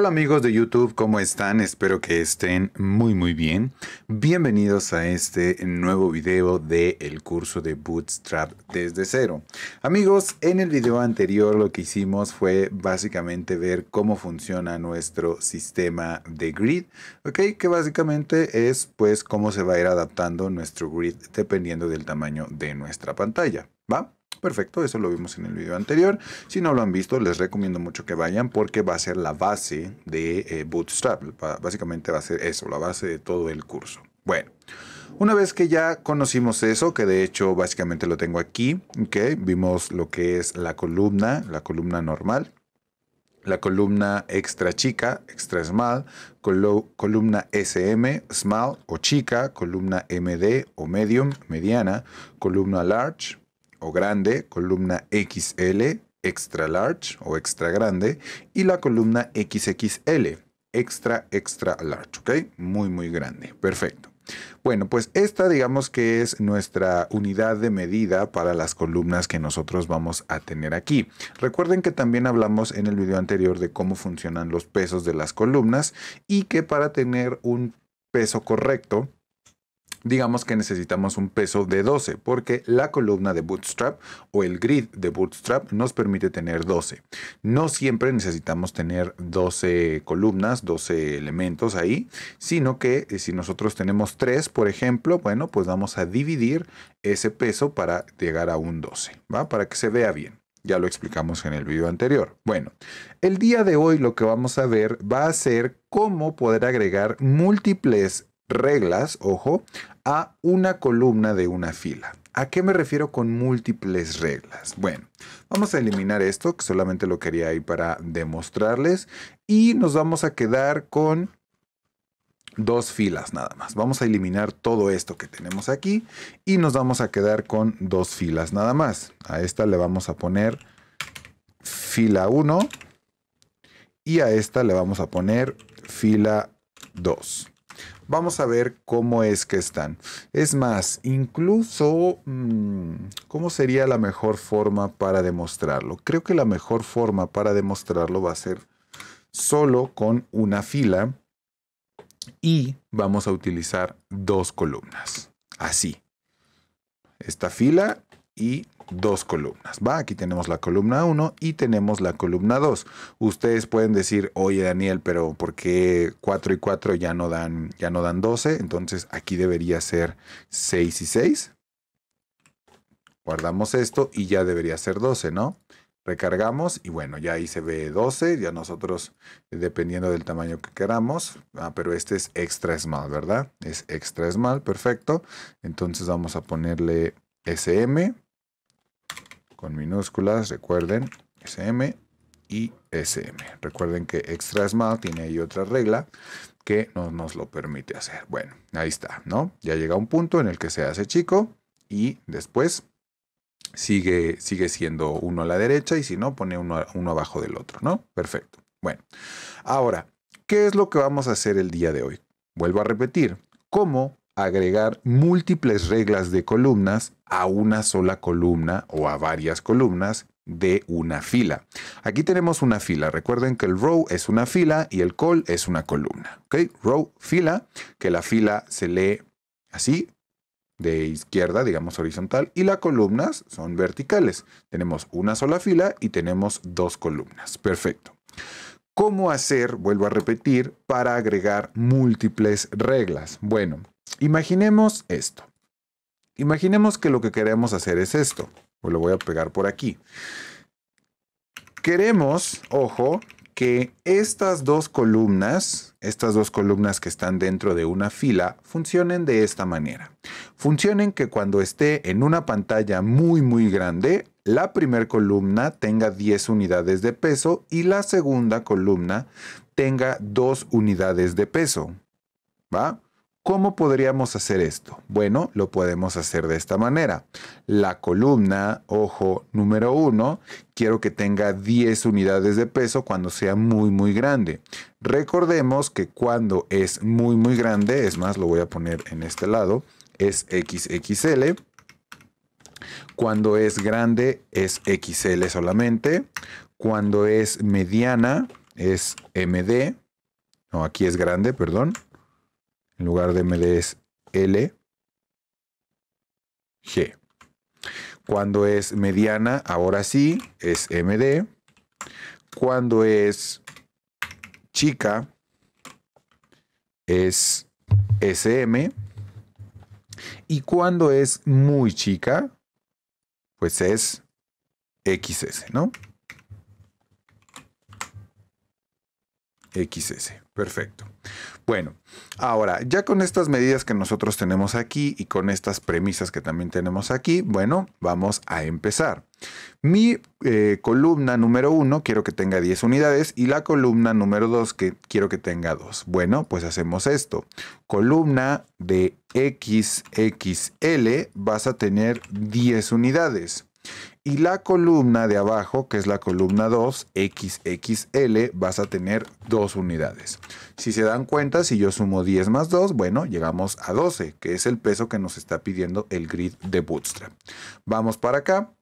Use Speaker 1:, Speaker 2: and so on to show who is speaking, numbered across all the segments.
Speaker 1: Hola amigos de YouTube, ¿cómo están? Espero que estén muy muy bien. Bienvenidos a este nuevo video del el curso de Bootstrap desde cero. Amigos, en el video anterior lo que hicimos fue básicamente ver cómo funciona nuestro sistema de grid, ¿ok? Que básicamente es pues cómo se va a ir adaptando nuestro grid dependiendo del tamaño de nuestra pantalla, ¿va? Perfecto, eso lo vimos en el video anterior. Si no lo han visto, les recomiendo mucho que vayan porque va a ser la base de eh, Bootstrap. Básicamente va a ser eso, la base de todo el curso. Bueno, una vez que ya conocimos eso, que de hecho básicamente lo tengo aquí, okay, vimos lo que es la columna, la columna normal, la columna extra chica, extra small, columna SM, small o chica, columna MD o medium, mediana, columna large, o grande, columna XL, extra large o extra grande, y la columna XXL, extra, extra large, ¿ok? Muy, muy grande. Perfecto. Bueno, pues esta digamos que es nuestra unidad de medida para las columnas que nosotros vamos a tener aquí. Recuerden que también hablamos en el video anterior de cómo funcionan los pesos de las columnas y que para tener un peso correcto digamos que necesitamos un peso de 12 porque la columna de Bootstrap o el grid de Bootstrap nos permite tener 12. No siempre necesitamos tener 12 columnas, 12 elementos ahí, sino que eh, si nosotros tenemos 3, por ejemplo, bueno, pues vamos a dividir ese peso para llegar a un 12, ¿va? Para que se vea bien. Ya lo explicamos en el video anterior. Bueno, el día de hoy lo que vamos a ver va a ser cómo poder agregar múltiples reglas, ojo, a una columna de una fila. ¿A qué me refiero con múltiples reglas? Bueno, vamos a eliminar esto, que solamente lo quería ahí para demostrarles, y nos vamos a quedar con dos filas nada más. Vamos a eliminar todo esto que tenemos aquí y nos vamos a quedar con dos filas nada más. A esta le vamos a poner fila 1 y a esta le vamos a poner fila 2. Vamos a ver cómo es que están. Es más, incluso, mm, ¿cómo sería la mejor forma para demostrarlo? Creo que la mejor forma para demostrarlo va a ser solo con una fila y vamos a utilizar dos columnas. Así. Esta fila y dos columnas. ¿va? Aquí tenemos la columna 1 y tenemos la columna 2. Ustedes pueden decir, oye Daniel, pero ¿por qué 4 y 4 ya no dan, ya no dan 12? Entonces aquí debería ser 6 y 6. Guardamos esto y ya debería ser 12, ¿no? recargamos y bueno, ya ahí se ve 12, ya nosotros dependiendo del tamaño que queramos, ah, pero este es extra small, ¿verdad? Es extra small, perfecto. Entonces vamos a ponerle SM con minúsculas, recuerden, SM y SM. Recuerden que extra small tiene ahí otra regla que no nos lo permite hacer. Bueno, ahí está, ¿no? Ya llega un punto en el que se hace chico y después sigue, sigue siendo uno a la derecha y si no, pone uno, uno abajo del otro, ¿no? Perfecto. Bueno, ahora, ¿qué es lo que vamos a hacer el día de hoy? Vuelvo a repetir, ¿cómo agregar múltiples reglas de columnas a una sola columna o a varias columnas de una fila. Aquí tenemos una fila. Recuerden que el row es una fila y el col es una columna. Okay, Row, fila, que la fila se lee así, de izquierda, digamos horizontal, y las columnas son verticales. Tenemos una sola fila y tenemos dos columnas. Perfecto. ¿Cómo hacer, vuelvo a repetir, para agregar múltiples reglas? Bueno, Imaginemos esto. Imaginemos que lo que queremos hacer es esto. O pues lo voy a pegar por aquí. Queremos, ojo, que estas dos columnas, estas dos columnas que están dentro de una fila, funcionen de esta manera. Funcionen que cuando esté en una pantalla muy muy grande, la primera columna tenga 10 unidades de peso y la segunda columna tenga 2 unidades de peso. ¿Va? ¿Cómo podríamos hacer esto? Bueno, lo podemos hacer de esta manera. La columna, ojo, número 1, quiero que tenga 10 unidades de peso cuando sea muy, muy grande. Recordemos que cuando es muy, muy grande, es más, lo voy a poner en este lado, es XXL. Cuando es grande es XL solamente. Cuando es mediana es MD. No, aquí es grande, perdón. En lugar de MD es L, G. Cuando es mediana, ahora sí, es MD. Cuando es chica, es SM. Y cuando es muy chica, pues es XS, ¿no? XS, perfecto. Bueno, ahora, ya con estas medidas que nosotros tenemos aquí y con estas premisas que también tenemos aquí, bueno, vamos a empezar. Mi eh, columna número 1 quiero que tenga 10 unidades y la columna número 2 que quiero que tenga 2. Bueno, pues hacemos esto. Columna de XXL vas a tener 10 unidades. Y la columna de abajo, que es la columna 2, XXL, vas a tener dos unidades. Si se dan cuenta, si yo sumo 10 más 2, bueno, llegamos a 12, que es el peso que nos está pidiendo el grid de Bootstrap. Vamos para acá,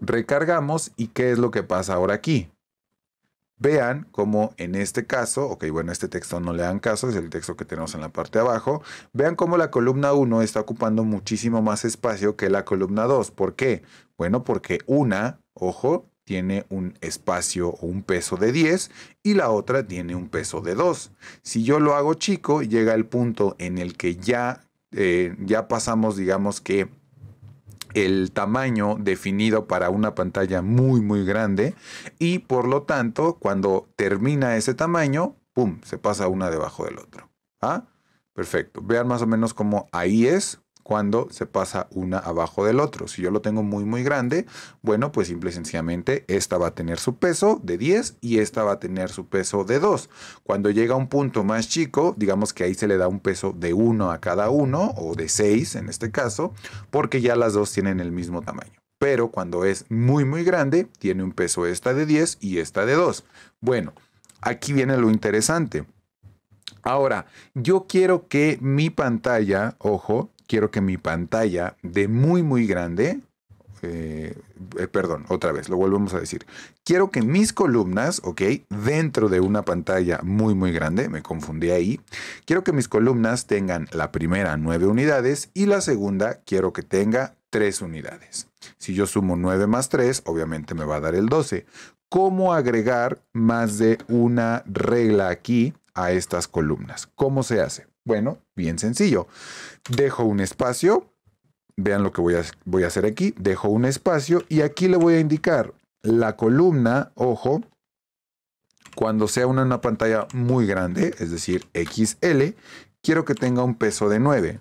Speaker 1: recargamos y ¿qué es lo que pasa ahora aquí? vean cómo en este caso, ok, bueno, este texto no le dan caso, es el texto que tenemos en la parte de abajo, vean cómo la columna 1 está ocupando muchísimo más espacio que la columna 2. ¿Por qué? Bueno, porque una, ojo, tiene un espacio o un peso de 10 y la otra tiene un peso de 2. Si yo lo hago chico, llega el punto en el que ya, eh, ya pasamos, digamos que el tamaño definido para una pantalla muy muy grande y por lo tanto cuando termina ese tamaño, ¡pum!, se pasa una debajo del otro. ¿Ah? Perfecto. Vean más o menos cómo ahí es cuando se pasa una abajo del otro. Si yo lo tengo muy muy grande, bueno, pues simple y sencillamente esta va a tener su peso de 10 y esta va a tener su peso de 2. Cuando llega a un punto más chico, digamos que ahí se le da un peso de 1 a cada uno o de 6 en este caso, porque ya las dos tienen el mismo tamaño. Pero cuando es muy muy grande, tiene un peso esta de 10 y esta de 2. Bueno, aquí viene lo interesante. Ahora, yo quiero que mi pantalla, ojo, quiero que mi pantalla de muy, muy grande, eh, eh, perdón, otra vez, lo volvemos a decir. Quiero que mis columnas, ok, dentro de una pantalla muy, muy grande, me confundí ahí, quiero que mis columnas tengan la primera 9 unidades y la segunda quiero que tenga tres unidades. Si yo sumo 9 más 3, obviamente me va a dar el 12. ¿Cómo agregar más de una regla aquí a estas columnas? ¿Cómo se hace? Bueno, bien sencillo. Dejo un espacio. Vean lo que voy a, voy a hacer aquí. Dejo un espacio y aquí le voy a indicar la columna, ojo, cuando sea una, una pantalla muy grande, es decir, XL, quiero que tenga un peso de 9.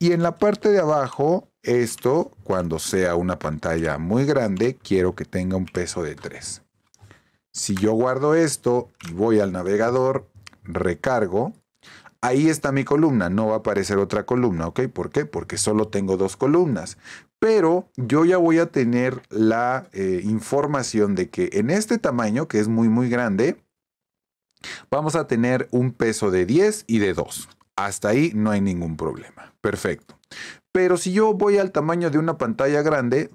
Speaker 1: Y en la parte de abajo, esto, cuando sea una pantalla muy grande, quiero que tenga un peso de 3. Si yo guardo esto y voy al navegador, recargo, Ahí está mi columna, no va a aparecer otra columna, ¿ok? ¿Por qué? Porque solo tengo dos columnas. Pero yo ya voy a tener la eh, información de que en este tamaño, que es muy, muy grande, vamos a tener un peso de 10 y de 2. Hasta ahí no hay ningún problema. Perfecto. Pero si yo voy al tamaño de una pantalla grande,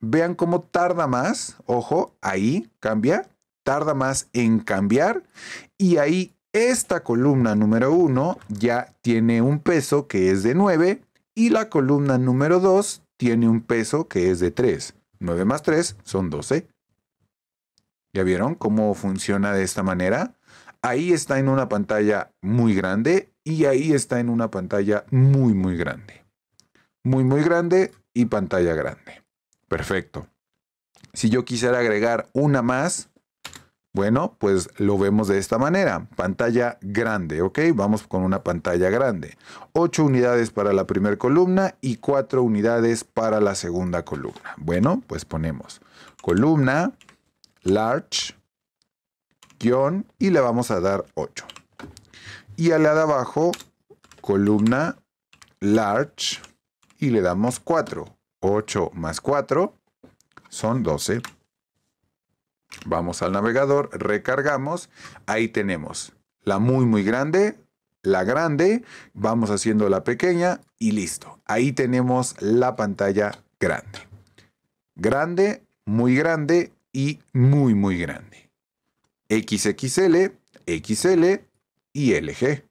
Speaker 1: vean cómo tarda más, ojo, ahí cambia, tarda más en cambiar y ahí esta columna número 1 ya tiene un peso que es de 9 y la columna número 2 tiene un peso que es de 3. 9 más 3 son 12. ¿Ya vieron cómo funciona de esta manera? Ahí está en una pantalla muy grande y ahí está en una pantalla muy, muy grande. Muy, muy grande y pantalla grande. Perfecto. Si yo quisiera agregar una más, bueno, pues lo vemos de esta manera. Pantalla grande, ¿ok? Vamos con una pantalla grande. 8 unidades para la primera columna y 4 unidades para la segunda columna. Bueno, pues ponemos columna, large, guión y le vamos a dar 8. Y a la de abajo, columna, large y le damos 4. 8 más 4 son 12. Vamos al navegador, recargamos. Ahí tenemos la muy, muy grande, la grande, vamos haciendo la pequeña y listo. Ahí tenemos la pantalla grande. Grande, muy grande y muy, muy grande. XXL, XL y LG.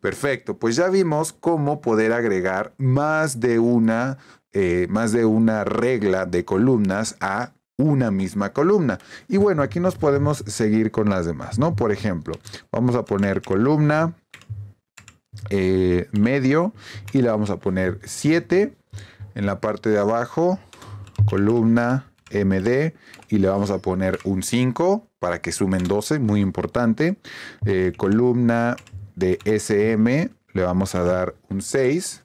Speaker 1: Perfecto, pues ya vimos cómo poder agregar más de una, eh, más de una regla de columnas a una misma columna. Y bueno, aquí nos podemos seguir con las demás, ¿no? Por ejemplo, vamos a poner columna eh, medio y le vamos a poner 7 en la parte de abajo, columna MD y le vamos a poner un 5 para que sumen 12, muy importante. Eh, columna de SM le vamos a dar un 6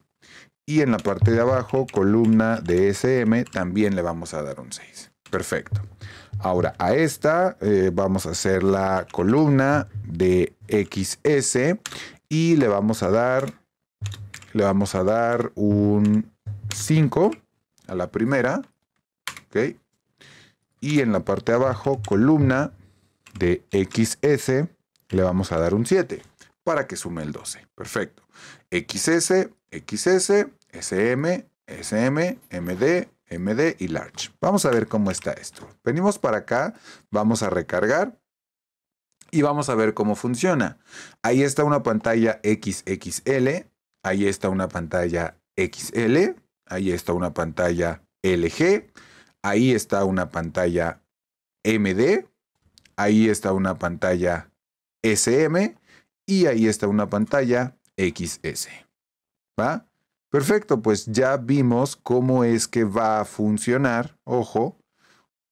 Speaker 1: y en la parte de abajo, columna de SM, también le vamos a dar un 6. Perfecto. Ahora, a esta eh, vamos a hacer la columna de XS y le vamos a dar, le vamos a dar un 5 a la primera. ¿Ok? Y en la parte de abajo, columna de XS, le vamos a dar un 7 para que sume el 12. Perfecto. XS, XS, SM, SM, MD, MD y Large. Vamos a ver cómo está esto. Venimos para acá, vamos a recargar y vamos a ver cómo funciona. Ahí está una pantalla XXL, ahí está una pantalla XL, ahí está una pantalla LG, ahí está una pantalla MD, ahí está una pantalla SM y ahí está una pantalla XS. ¿Va? Perfecto, pues ya vimos cómo es que va a funcionar, ojo,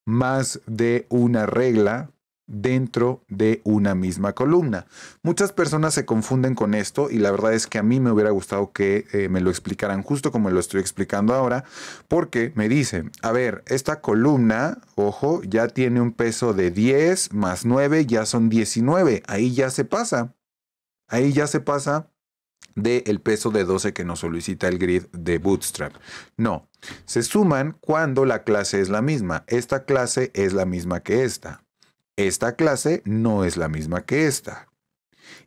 Speaker 1: más de una regla dentro de una misma columna. Muchas personas se confunden con esto y la verdad es que a mí me hubiera gustado que eh, me lo explicaran justo como lo estoy explicando ahora, porque me dicen, a ver, esta columna, ojo, ya tiene un peso de 10 más 9, ya son 19, ahí ya se pasa, ahí ya se pasa del el peso de 12 que nos solicita el grid de Bootstrap. No, se suman cuando la clase es la misma. Esta clase es la misma que esta. Esta clase no es la misma que esta.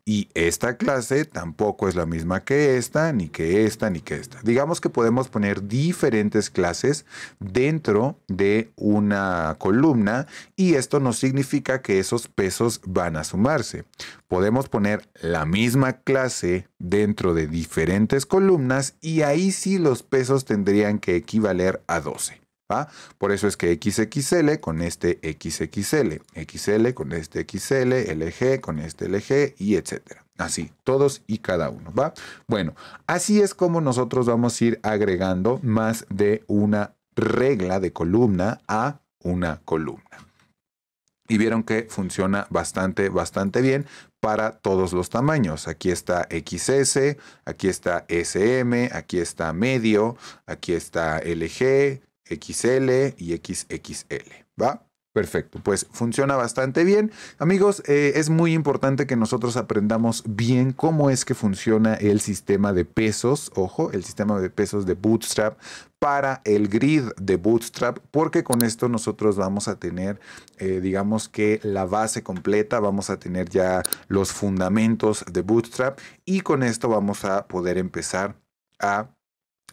Speaker 1: Y esta clase tampoco es la misma que esta, ni que esta, ni que esta. Digamos que podemos poner diferentes clases dentro de una columna y esto no significa que esos pesos van a sumarse. Podemos poner la misma clase dentro de diferentes columnas y ahí sí los pesos tendrían que equivaler a 12. Por eso es que XXL con este XXL, XL con este XL, LG con este LG y etcétera. Así, todos y cada uno, ¿va? Bueno, así es como nosotros vamos a ir agregando más de una regla de columna a una columna. Y vieron que funciona bastante, bastante bien para todos los tamaños. Aquí está XS, aquí está SM, aquí está medio, aquí está LG, XL y XXL, ¿va? Perfecto, pues funciona bastante bien. Amigos, eh, es muy importante que nosotros aprendamos bien cómo es que funciona el sistema de pesos, ojo, el sistema de pesos de Bootstrap para el grid de Bootstrap, porque con esto nosotros vamos a tener, eh, digamos que la base completa, vamos a tener ya los fundamentos de Bootstrap y con esto vamos a poder empezar a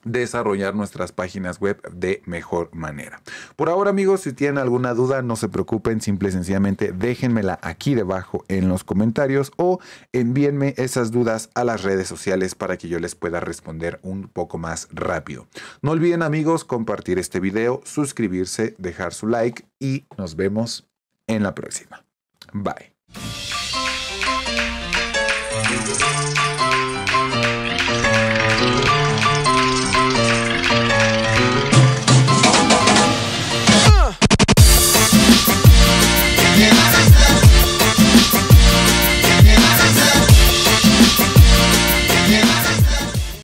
Speaker 1: desarrollar nuestras páginas web de mejor manera. Por ahora amigos, si tienen alguna duda, no se preocupen, simple y sencillamente déjenmela aquí debajo en los comentarios o envíenme esas dudas a las redes sociales para que yo les pueda responder un poco más rápido. No olviden amigos compartir este video, suscribirse, dejar su like y nos vemos en la próxima. Bye.